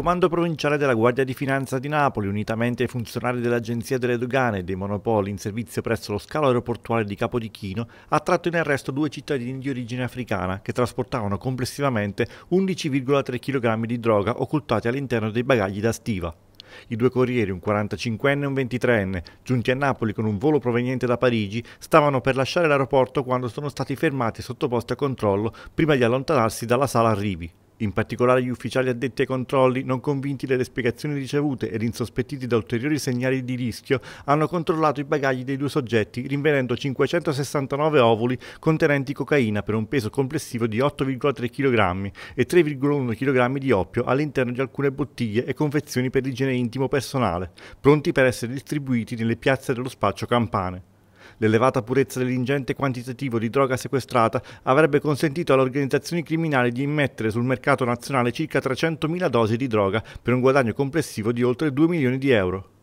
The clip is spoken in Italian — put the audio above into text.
comando provinciale della Guardia di Finanza di Napoli, unitamente ai funzionari dell'Agenzia delle Dogane e dei Monopoli in servizio presso lo scalo aeroportuale di Capodichino, ha tratto in arresto due cittadini di origine africana che trasportavano complessivamente 11,3 kg di droga occultati all'interno dei bagagli da stiva. I due corrieri, un 45enne e un 23enne, giunti a Napoli con un volo proveniente da Parigi, stavano per lasciare l'aeroporto quando sono stati fermati e sottoposti a controllo prima di allontanarsi dalla sala arrivi in particolare gli ufficiali addetti ai controlli, non convinti delle spiegazioni ricevute ed insospettiti da ulteriori segnali di rischio, hanno controllato i bagagli dei due soggetti, rinvenendo 569 ovuli contenenti cocaina per un peso complessivo di 8,3 kg e 3,1 kg di oppio all'interno di alcune bottiglie e confezioni per l'igiene intimo personale, pronti per essere distribuiti nelle piazze dello spaccio campane. L'elevata purezza dell'ingente quantitativo di droga sequestrata avrebbe consentito alle organizzazioni criminali di immettere sul mercato nazionale circa 300.000 dosi di droga per un guadagno complessivo di oltre 2 milioni di euro.